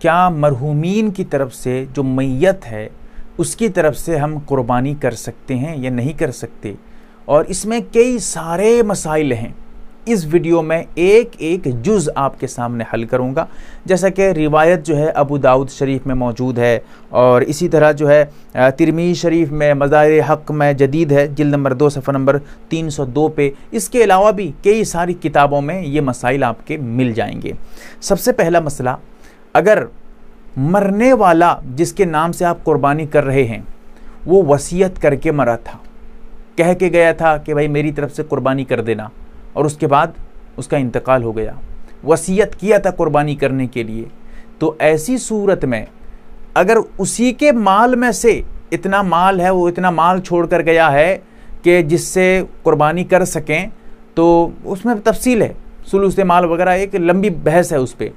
क्या मरहूमिन की तरफ से जो मैत है उसकी तरफ से हम कुर्बानी कर सकते हैं या नहीं कर सकते और इसमें कई सारे मसाइल हैं इस वीडियो में एक एक जुज़ आपके सामने हल करूंगा जैसा कि रिवायत जो है अबू दाऊद शरीफ में मौजूद है और इसी तरह जो है तिरमी शरीफ में मज़ार हक़ में जदीद है जिल नंबर दो सफ़र नंबर तीन सौ दो पे इसके अलावा भी कई सारी किताबों में ये मसाइल आपके मिल जाएंगे सबसे पहला मसला अगर मरने वाला जिसके नाम से आप कुर्बानी कर रहे हैं वो वसीयत करके मरा था कह के गया था कि भाई मेरी तरफ से कुर्बानी कर देना और उसके बाद उसका इंतकाल हो गया वसीयत किया था कुर्बानी करने के लिए तो ऐसी सूरत में अगर उसी के माल में से इतना माल है वो इतना माल छोड़ कर गया है कि जिससे कुर्बानी कर सकें तो उसमें तफसील है सुलूस माल वगैरह एक लंबी बहस है उस पर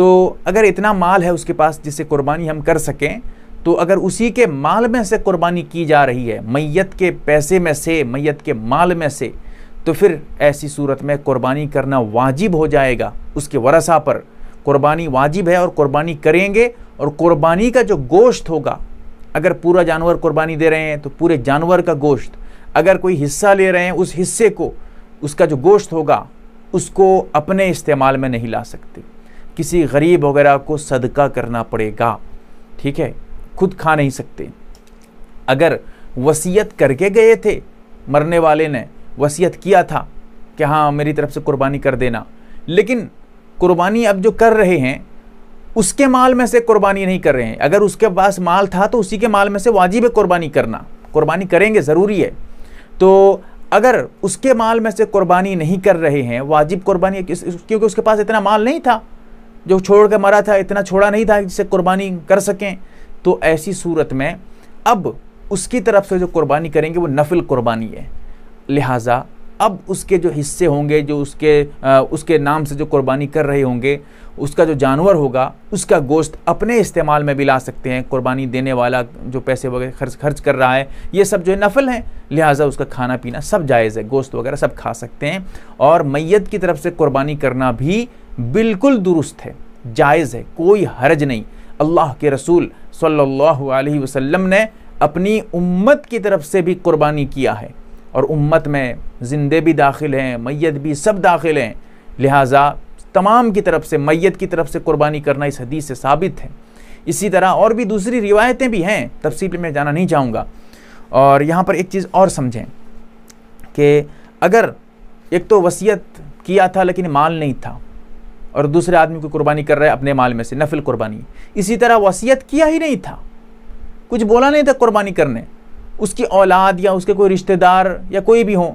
तो अगर इतना माल है उसके पास जिससे कुर्बानी हम कर सकें तो अगर उसी के माल में से कुर्बानी की जा रही है मैत के पैसे में से मैत के माल में से तो फिर ऐसी सूरत में कुर्बानी करना वाजिब हो जाएगा उसके वरसा पर कुर्बानी वाजिब है और कुर्बानी करेंगे और कुर्बानी का जो गोश्त होगा अगर पूरा जानवर कुर्बानी दे रहे हैं तो पूरे जानवर का गोश्त अगर कोई हिस्सा ले रहे हैं उस हिस्से को उसका जो गोश्त होगा उसको अपने इस्तेमाल में नहीं ला सकते किसी गरीब वगैरह को सदका करना पड़ेगा ठीक है खुद खा नहीं सकते अगर वसीयत करके गए थे मरने वाले ने वसीयत किया था कि हाँ मेरी तरफ से कुर्बानी कर देना लेकिन कुर्बानी अब जो कर रहे हैं उसके माल में से कुर्बानी नहीं कर रहे हैं अगर उसके पास माल था तो उसी के माल में से वाजिब है कुर्बानी करना कुर्बानी करेंगे ज़रूरी है तो अगर उसके माल में से कुर्बानी नहीं कर रहे हैं वाजिब कुर्बानी क्योंकि उसके पास इतना माल नहीं था जो छोड़ के मरा था इतना छोड़ा नहीं था जिसे कुर्बानी कर सकें तो ऐसी सूरत में अब उसकी तरफ से जो कुर्बानी करेंगे वो नफिल कुर्बानी है लिहाजा अब उसके जो हिस्से होंगे जो उसके आ, उसके नाम से जो कुर्बानी कर रहे होंगे उसका जो जानवर होगा उसका गोश्त अपने इस्तेमाल में भी ला सकते हैं कुर्बानी देने वाला जो पैसे वगैरह खर्च खर्च कर रहा है ये सब जो है नफल हैं लिहाजा उसका खाना पीना सब जायज़ है गोश्त वगैरह सब खा सकते हैं और मैत की तरफ से कुर्बानी करना भी बिल्कुल दुरुस्त है जायज़ है कोई हरज नहीं अल्लाह के रसूल सल्लल्लाहु अलैहि वसल्लम ने अपनी उम्मत की तरफ से भी कुर्बानी किया है और उम्मत में ज़िंदे भी दाखिल हैं मैत भी सब दाखिल हैं लिहाजा तमाम की तरफ से मैत की तरफ से कुर्बानी करना इस हदीस से साबित है इसी तरह और भी दूसरी रिवायतें भी हैं तफसील में जाना नहीं चाहूँगा और यहाँ पर एक चीज़ और समझें कि अगर एक तो वसीयत किया था लेकिन माल नहीं था और दूसरे आदमी को कुर्बानी कर रहा है अपने माल में से नफिल कुर्बानी इसी तरह वसीयत किया ही नहीं था कुछ बोला नहीं था कुर्बानी करने उसकी औलाद या उसके कोई रिश्तेदार या कोई भी हो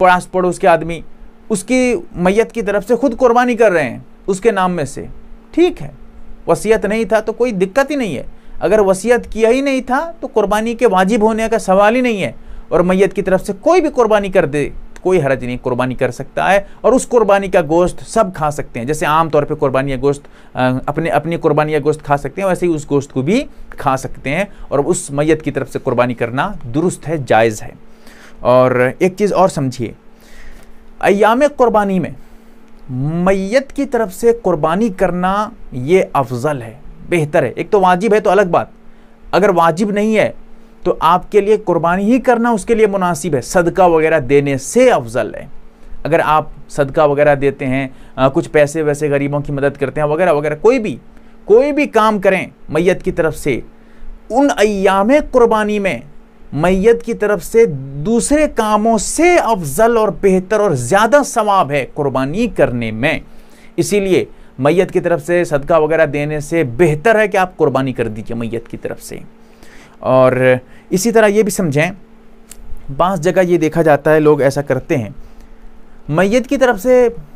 पड़ास पड़ोस के आदमी उसकी मैत की तरफ से खुद कुर्बानी कर रहे हैं उसके नाम में से ठीक है वसीयत नहीं था तो कोई दिक्कत ही नहीं है अगर वसीयत किया ही नहीं था तो कुर्बानी के वाजिब होने का सवाल ही नहीं है और मैत की तरफ से कोई भी कुर्बानी कर दे कोई हरज नहीं कुर्बानी कर सकता है और उस कुर्बानी का गोश्त सब खा सकते हैं जैसे आमतौर पर कुर्बानी या गोश्त अपने अपनी कुर्बानी या गोश्त खा सकते हैं वैसे ही उस गोश्त को भी खा सकते हैं और उस मैत की तरफ से कुर्बानी करना दुरुस्त है जायज़ है और एक चीज़ और समझिए अयाम कुर्बानी में मैत की तरफ से कुर्बानी करना ये अफजल है बेहतर है एक तो वाजिब है तो अलग बात अगर वाजिब नहीं है तो आपके लिए कुर्बानी ही करना उसके लिए मुनासिब है सदका वगैरह देने से अफजल है अगर आप सदका वगैरह देते हैं कुछ पैसे वैसे गरीबों की मदद करते हैं वगैरह वगैरह कोई भी कोई भी काम करें मैयत की तरफ से उन अयाम कुर्बानी में मैयत की तरफ से दूसरे कामों से अफजल और बेहतर और ज़्यादा सवाब है कुर्बानी करने में इसीलिए मैयत की तरफ से सदका वगैरह देने से बेहतर है कि आप कुर्बानी कर दीजिए मैयत की तरफ से और इसी तरह ये भी समझें बास जगह ये देखा जाता है लोग ऐसा करते हैं मैत की तरफ से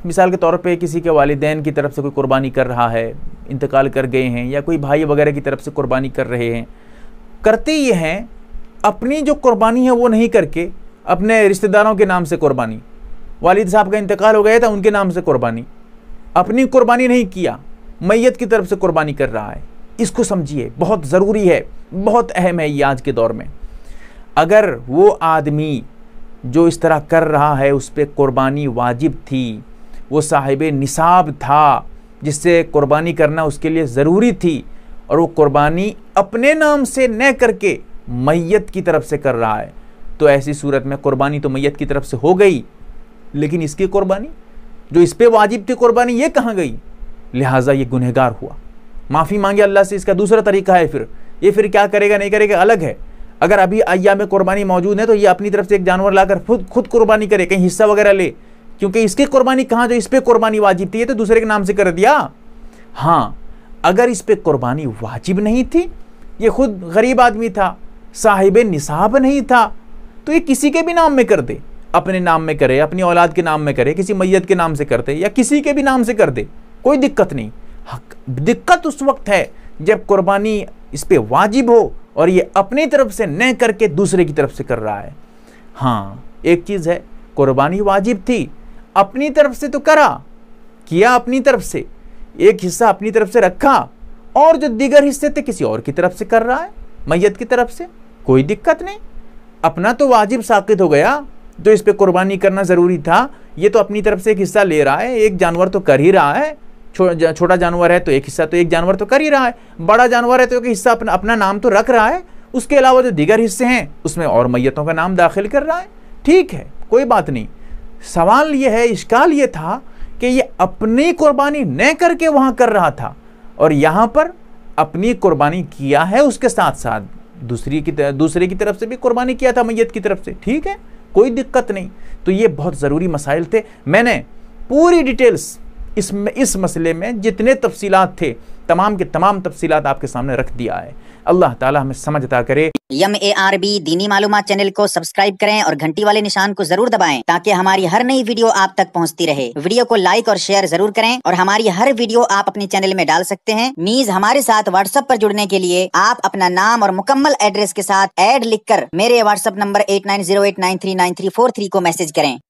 मिसाल के तौर पे किसी के वालदेन की तरफ से कोई कुर्बानी कर रहा है इंतकाल कर गए हैं या कोई भाई वगैरह की तरफ से कुर्बानी कर रहे हैं करते ये हैं अपनी जो कुर्बानी है वो नहीं करके अपने रिश्तेदारों के नाम से कुर्बानी वालिद साहब का इंतकाल हो गया था उनके नाम से कुर्बानी अपनी कुर्बानी नहीं किया मैत की तरफ से कुर्बानी कर रहा है इसको समझिए बहुत ज़रूरी है बहुत अहम है ये आज के दौर में अगर वो आदमी जो इस तरह कर रहा है उस पर कुर्बानी वाजिब थी वो साहिब निसाब था जिससे कुर्बानी करना उसके लिए ज़रूरी थी और वो कुर्बानी अपने नाम से न करके मैयत की तरफ से कर रहा है तो ऐसी सूरत में कुर्बानी तो मैयत की तरफ से हो गई लेकिन इसकी कुर्बानी जो इस पर वाजिब थी कुर्बानी ये कहाँ गई लिहाजा ये गुनहगार हुआ माफ़ी मांगे अल्लाह से इसका दूसरा तरीका है फिर ये फिर क्या करेगा नहीं करेगा अलग है अगर अभी अय्या में कुर्बानी मौजूद है तो ये अपनी तरफ से एक जानवर लाकर खुद खुद कुर्बानी करे कहीं हिस्सा वगैरह ले क्योंकि इसकी कुर्बानी कहाँ जो इस पर कुर्बानी वाजिब थी ये तो दूसरे के नाम से कर दिया हाँ अगर इस पर कुर्बानी वाजिब नहीं थी ये खुद गरीब आदमी था साहिब निसाब नहीं था तो ये किसी के भी नाम में कर दे अपने नाम में करे अपनी औलाद के नाम में करे किसी मैयत के नाम से कर दे या किसी के भी नाम से कर दे कोई दिक्कत नहीं दिक्कत उस वक्त है जब कुर्बानी इस पर वाजिब हो और ये अपनी तरफ से न करके दूसरे की तरफ से कर रहा है हाँ एक चीज़ है कुर्बानी वाजिब थी अपनी तरफ से तो करा किया अपनी तरफ से एक हिस्सा अपनी तरफ से रखा और जो दीगर हिस्से थे किसी और की तरफ से कर रहा है मैयत की तरफ से कोई दिक्कत नहीं अपना तो वाजिब साकित हो गया तो इस पर कुर्बानी करना ज़रूरी था ये तो अपनी तरफ से एक हिस्सा ले रहा है एक जानवर तो कर ही रहा है छो, छोटा जानवर है तो एक हिस्सा तो एक जानवर तो कर ही रहा है बड़ा जानवर है तो एक हिस्सा अपना अपना नाम तो रख रहा है उसके अलावा जो दीगर हिस्से हैं उसमें और मैतों का नाम दाखिल कर रहा है ठीक है कोई बात नहीं सवाल ये है इश्काल ये था कि ये अपनी कुर्बानी न करके वहाँ कर रहा था और यहाँ पर अपनी कुर्बानी किया है उसके साथ साथ दूसरी की दूसरे की तरफ से भी कुर्बानी किया था मैत की तरफ से ठीक है कोई दिक्कत नहीं तो ये बहुत ज़रूरी मसाइल थे मैंने पूरी डिटेल्स इसमें इस मसले में जितने तफसीलात थे तमाम के तमाम तफसीलात आपके सामने रख दिया है अल्लाह ताला हमें समझता करे यम ए आर बी दीनी मालूम चैनल को सब्सक्राइब करें और घंटी वाले निशान को जरूर दबाएं ताकि हमारी हर नई वीडियो आप तक पहुंचती रहे वीडियो को लाइक और शेयर जरूर करें और हमारी हर वीडियो आप अपने चैनल में डाल सकते हैं मीज हमारे साथ व्हाट्सएप पर जुड़ने के लिए आप अपना नाम और मुकम्मल एड्रेस के साथ एड लिखकर मेरे व्हाट्सएप नंबर एट को मैसेज करें